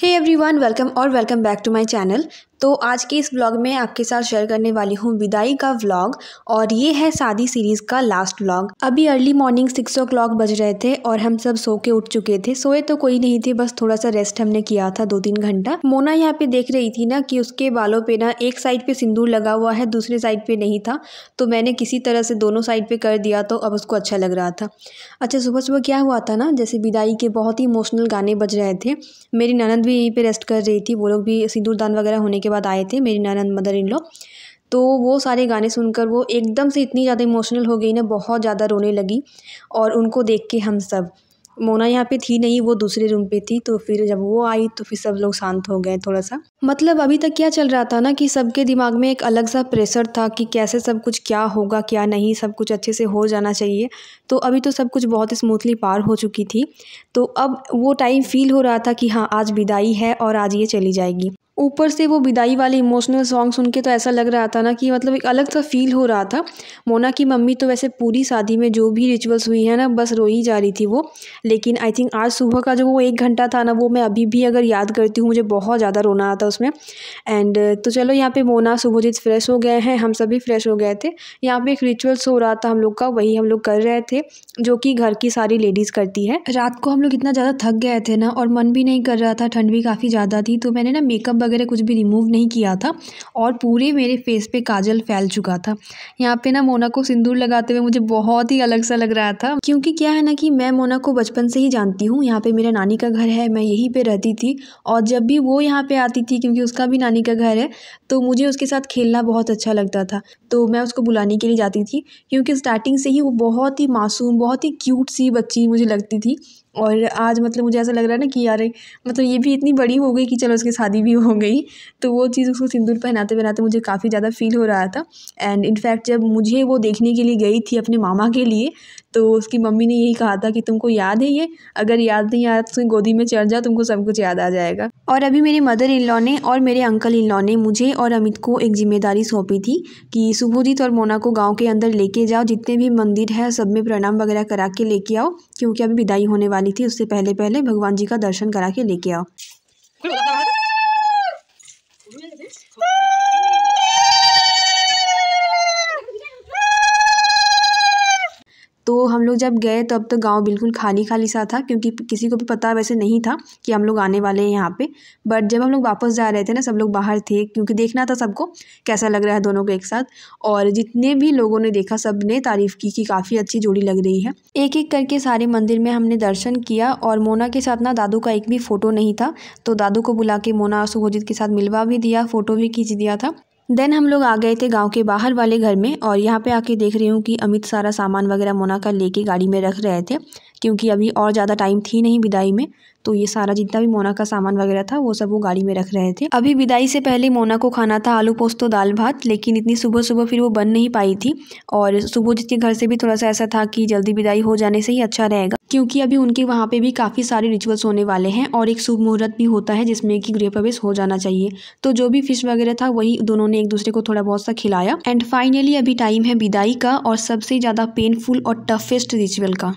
Hey everyone, welcome or welcome back to my channel. तो आज के इस ब्लॉग में आपके साथ शेयर करने वाली हूँ विदाई का व्लॉग और ये है शादी सीरीज़ का लास्ट व्लॉग अभी early morning six o'clock बज रहे थे और हम सब सो के उठ चुके थे सोए तो कोई नहीं थे बस थोड़ा सा रेस्ट हमने किया था दो तीन घंटा मोना यहाँ पे देख रही थी ना कि उसके बालों पे ना एक साइड पे सिंदूर लगा हुआ है दूसरे साइड पे नहीं था तो मैंने किसी तरह से दोनों साइड पे कर दिया तो अब उसको अच्छा लग रहा था अच्छा सुबह सुबह क्या हुआ था ना जैसे विदाई के बहुत ही इमोशनल गाने बज रहे थे मेरी ननद भी यहीं पर रेस्ट कर रही थी वो लोग भी सिंदूरदान वगैरह होने के के बाद आए थे मेरी ननंद मदर इन लॉ तो वो सारे गाने सुनकर वो एकदम से इतनी ज़्यादा इमोशनल हो गई ना बहुत ज़्यादा रोने लगी और उनको देख के हम सब मोना यहाँ पे थी नहीं वो दूसरे रूम पे थी तो फिर जब वो आई तो फिर सब लोग शांत हो गए थोड़ा सा मतलब अभी तक क्या चल रहा था ना कि सबके दिमाग में एक अलग सा प्रेशर था कि कैसे सब कुछ क्या होगा क्या नहीं सब कुछ अच्छे से हो जाना चाहिए तो अभी तो सब कुछ बहुत स्मूथली पार हो चुकी थी तो अब वो टाइम फील हो रहा था कि हाँ आज विदाई है और आज ये चली जाएगी ऊपर से वो विदाई वाले इमोशनल सॉन्ग सुन के तो ऐसा लग रहा था ना कि मतलब एक अलग सा फील हो रहा था मोना की मम्मी तो वैसे पूरी शादी में जो भी रिचुअल्स हुई है ना बस रोई जा रही थी वो लेकिन आई थिंक आज सुबह का जो वो एक घंटा था ना वो मैं अभी भी अगर याद करती हूँ मुझे बहुत ज़्यादा रोना आता उसमें एंड तो चलो यहाँ पर मोना सुभोजित फ्रेश हो गए हैं हम सभी फ्रेश हो गए थे यहाँ पर एक रिचुअल्स हो रहा था हम लोग का वही हम लोग कर रहे थे जो कि घर की सारी लेडीज़ करती है रात को हम लोग इतना ज़्यादा थक गए थे ना और मन भी नहीं कर रहा था ठंड भी काफ़ी ज़्यादा थी तो मैंने ना मेकअप वगैरह कुछ भी रिमूव नहीं किया था और पूरे मेरे फेस पे काजल फैल चुका था यहाँ पे ना मोना को सिंदूर लगाते हुए मुझे बहुत ही अलग सा लग रहा था क्योंकि क्या है ना कि मैं मोना को बचपन से ही जानती हूँ यहाँ पे मेरा नानी का घर है मैं यहीं पर रहती थी और जब भी वो यहाँ पर आती थी क्योंकि उसका भी नानी का घर है तो मुझे उसके साथ खेलना बहुत अच्छा लगता था तो मैं उसको बुलाने के लिए जाती थी क्योंकि स्टार्टिंग से ही वो बहुत ही मासूम बहुत ही क्यूट सी बच्ची मुझे लगती थी और आज मतलब मुझे ऐसा लग रहा है ना कि यार मतलब ये भी इतनी बड़ी हो गई कि चलो उसकी शादी भी हो गई तो वो चीज़ उसको सिंदूर पहनाते पहनाते मुझे काफ़ी ज़्यादा फील हो रहा था एंड इनफैक्ट जब मुझे वो देखने के लिए गई थी अपने मामा के लिए तो उसकी मम्मी ने यही कहा था कि तुमको याद है ये अगर याद नहीं आया तो गोदी में चढ़ जाओ तुमको सब कुछ याद आ जाएगा और अभी मेरे मदर इन लॉ ने और मेरे अंकल इन लॉ ने मुझे और अमित को एक जिम्मेदारी सौंपी थी कि सुबोधित और मोना को गाँव के अंदर लेके जाओ जितने भी मंदिर है सब में प्रणाम वगैरह करा के लेके आओ क्योंकि अभी विदाई होने वाली वाली थी उससे पहले पहले भगवान जी का दर्शन करा के लेके आओ हम लोग जब गए तब तो गाँव बिल्कुल खाली खाली सा था क्योंकि किसी को भी पता वैसे नहीं था कि हम लोग आने वाले हैं यहाँ पे बट जब हम लोग वापस जा रहे थे ना सब लोग बाहर थे क्योंकि देखना था सबको कैसा लग रहा है दोनों को एक साथ और जितने भी लोगों ने देखा सब ने तारीफ़ की कि काफ़ी अच्छी जोड़ी लग रही है एक एक करके सारे मंदिर में हमने दर्शन किया और मोना के साथ ना दादू का एक भी फ़ोटो नहीं था तो दादू को बुला के मोना सुभोजित के साथ मिलवा भी दिया फ़ोटो भी खींच दिया था देन हम लोग आ गए थे गांव के बाहर वाले घर में और यहाँ पे आके देख रही हूँ कि अमित सारा सामान वगैरह मोना का लेके गाड़ी में रख रहे थे क्योंकि अभी और ज़्यादा टाइम थी नहीं विदाई में तो ये सारा जितना भी मोना का सामान वगैरह था वो सब वो गाड़ी में रख रहे थे अभी विदाई से पहले मोना को खाना था आलू पोस्तो दाल भात लेकिन इतनी सुबह सुबह फिर वो बन नहीं पाई थी और सुबह जिसके घर से भी थोड़ा सा ऐसा था कि जल्दी विदाई हो जाने से ही अच्छा रहेगा क्योंकि अभी उनके वहाँ पे भी काफ़ी सारे रिचुअल्स होने वाले हैं और एक शुभ मुहूर्त भी होता है जिसमें कि गृह प्रवेश हो जाना चाहिए तो जो भी फिश वगैरह था वही दोनों ने एक दूसरे को थोड़ा बहुत सा खिलाया एंड फाइनली अभी टाइम है विदाई का और सबसे ज़्यादा पेनफुल और टफेस्ट रिचुअल का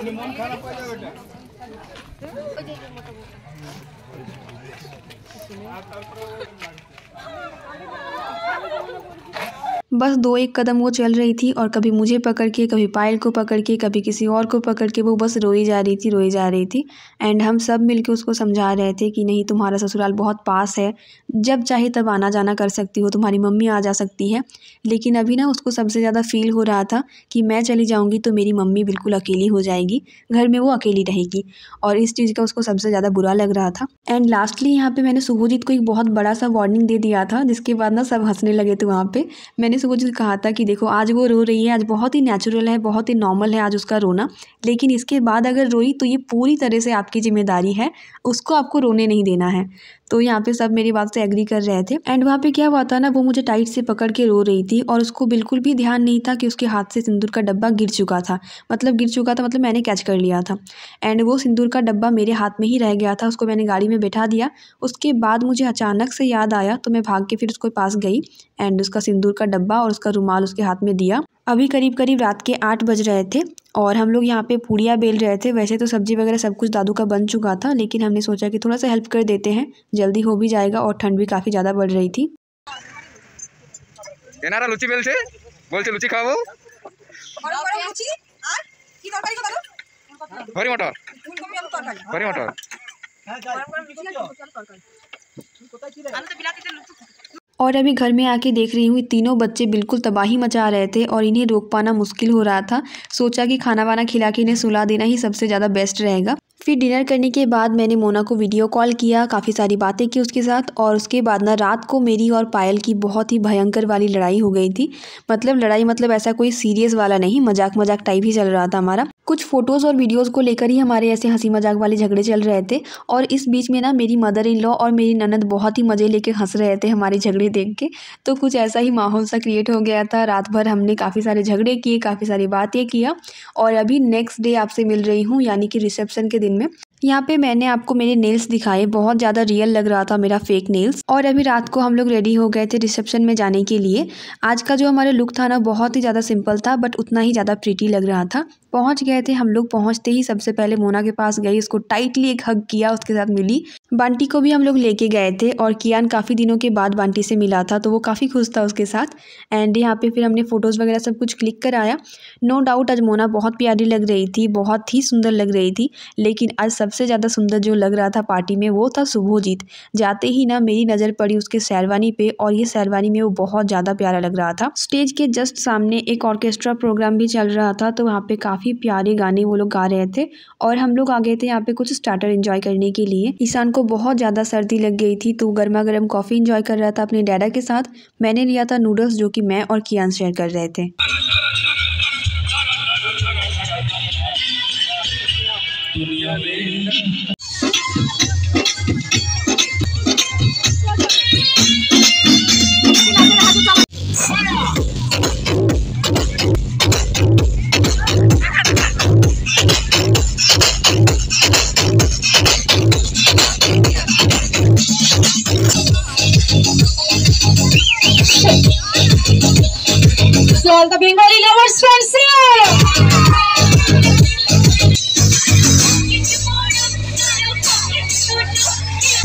Ini mau बस दो एक कदम वो चल रही थी और कभी मुझे पकड़ के कभी पायल को पकड़ के कभी किसी और को पकड़ के वो बस रोई जा रही थी रोई जा रही थी एंड हम सब मिलके उसको समझा रहे थे कि नहीं तुम्हारा ससुराल बहुत पास है जब चाहे तब आना जाना कर सकती हो तुम्हारी मम्मी आ जा सकती है लेकिन अभी ना उसको सबसे ज़्यादा फील हो रहा था कि मैं चली जाऊँगी तो मेरी मम्मी बिल्कुल अकेली हो जाएगी घर में वो अकेली रहेगी और इस चीज़ का उसको सबसे ज़्यादा बुरा लग रहा था एंड लास्टली यहाँ पर मैंने सुभोजीत को एक बहुत बड़ा सा वार्निंग दे दिया था जिसके बाद ना सब हंसने लगे थे वहाँ पर मैंने को कहा था कि देखो आज वो रो रही है आज बहुत ही नेचुरल है बहुत ही नॉर्मल है आज उसका रोना लेकिन इसके बाद अगर रोई तो ये पूरी तरह से आपकी ज़िम्मेदारी है उसको आपको रोने नहीं देना है तो यहाँ पे सब मेरी बात से एग्री कर रहे थे एंड वहाँ पे क्या हुआ था ना वो मुझे टाइट से पकड़ के रो रही थी और उसको बिल्कुल भी ध्यान नहीं था कि उसके हाथ से सिंदूर का डब्बा गिर चुका था मतलब गिर चुका था मतलब मैंने कैच कर लिया था एंड वो सिंदूर का डब्बा मेरे हाथ में ही रह गया था उसको मैंने गाड़ी में बैठा दिया उसके बाद मुझे अचानक से याद आया तो मैं भाग के फिर उसके पास गई एंड उसका सिंदूर का डब्बा और उसका रुमाल उसके हाथ में दिया अभी करीब करीब रात के आठ बज रहे थे और हम लोग यहाँ पे पूड़ियाँ बेल रहे थे वैसे तो सब्ज़ी वगैरह सब कुछ दादू का बन चुका था लेकिन हमने सोचा कि थोड़ा सा हेल्प कर देते हैं जल्दी हो भी जाएगा और ठंड भी काफ़ी ज़्यादा बढ़ रही थी लुची बेल से बोल से लुची खाओ हरी मटर हरी मटर हाँ, और अभी घर में आके देख रही हूँ तीनों बच्चे बिल्कुल तबाही मचा रहे थे और इन्हें रोक पाना मुश्किल हो रहा था सोचा कि खाना वाना खिला के इन्हें सुला देना ही सबसे ज़्यादा बेस्ट रहेगा फिर डिनर करने के बाद मैंने मोना को वीडियो कॉल किया काफ़ी सारी बातें की उसके साथ और उसके बाद ना रात को मेरी और पायल की बहुत ही भयंकर वाली लड़ाई हो गई थी मतलब लड़ाई मतलब ऐसा कोई सीरियस वाला नहीं मजाक मजाक टाइप ही चल रहा था हमारा कुछ फ़ोटोज़ और वीडियोस को लेकर ही हमारे ऐसे हंसी मजाक वाले झगड़े चल रहे थे और इस बीच में ना मेरी मदर इन लॉ और मेरी ननद बहुत ही मज़े लेकर हंस रहे थे हमारे झगड़े देख के तो कुछ ऐसा ही माहौल सा क्रिएट हो गया था रात भर हमने काफ़ी सारे झगड़े किए काफ़ी सारी बातें किया और अभी नेक्स्ट डे आपसे मिल रही हूँ यानी कि रिसेप्शन के दिन दिन में यहाँ पे मैंने आपको मेरे नेल्स दिखाए बहुत ज़्यादा रियल लग रहा था मेरा फेक नेल्स और अभी रात को हम लोग रेडी हो गए थे रिसेप्शन में जाने के लिए आज का जो हमारा लुक था ना बहुत ही ज़्यादा सिंपल था बट उतना ही ज़्यादा प्रीटी लग रहा था पहुंच गए थे हम लोग पहुंचते ही सबसे पहले मोना के पास गई उसको टाइटली एक हग किया उसके साथ मिली बांटी को भी हम लोग लेके गए थे और कियान काफ़ी दिनों के बाद बांटी से मिला था तो वो काफ़ी खुश था उसके साथ एंड यहाँ पे फिर हमने फ़ोटोज़ वगैरह सब कुछ क्लिक कराया नो डाउट आज मोना बहुत प्यारी लग रही थी बहुत ही सुंदर लग रही थी लेकिन आज सबसे ज़्यादा सुंदर जो लग रहा था पार्टी में वो था शुभोजीत जाते ही ना मेरी नज़र पड़ी उसके शेरवानी पे और ये शेरवानी में वो बहुत ज़्यादा प्यारा लग रहा था स्टेज के जस्ट सामने एक ऑर्केस्ट्रा प्रोग्राम भी चल रहा था तो वहाँ पर काफ़ी काफ़ी प्यारे गाने वो लोग गा रहे थे और हम लोग आ गए थे यहाँ पे कुछ स्टार्टर इन्जॉय करने के लिए ईशान को बहुत ज़्यादा सर्दी लग गई थी तो गर्मा गर्म कॉफ़ी इन्जॉय कर रहा था अपने डैडा के साथ मैंने लिया था नूडल्स जो कि मैं और कियान शेयर कर रहे थे दुनिया all the Bengali lovers friends.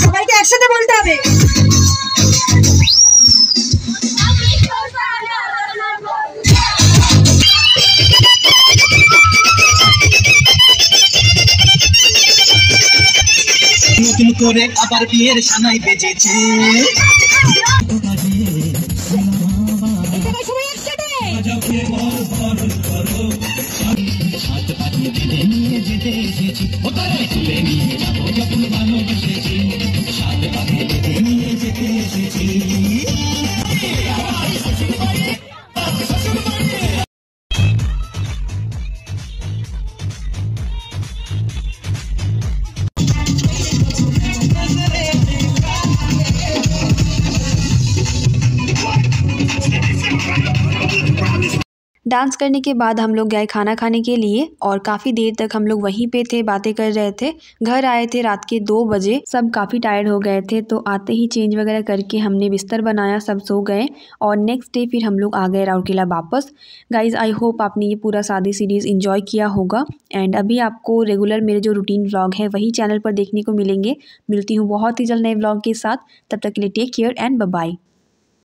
সবাইকে একসাথে বলতে হবে নতুন করে আবার বিয়ের সানাই বেজেছে डांस करने के बाद हम लोग गए खाना खाने के लिए और काफ़ी देर तक हम लोग वहीं पे थे बातें कर रहे थे घर आए थे रात के दो बजे सब काफ़ी टायर्ड हो गए थे तो आते ही चेंज वगैरह करके हमने बिस्तर बनाया सब सो गए और नेक्स्ट डे फिर हम लोग आ गए राउरकेला वापस गाइज आई होप आपने ये पूरा शादी सीरीज़ इन्जॉय किया होगा एंड अभी आपको रेगुलर मेरे जो रूटीन व्लॉग है वही चैनल पर देखने को मिलेंगे मिलती हूँ बहुत ही जल्द नए ब्लॉग के साथ तब तक के लिए टेक केयर एंड बाय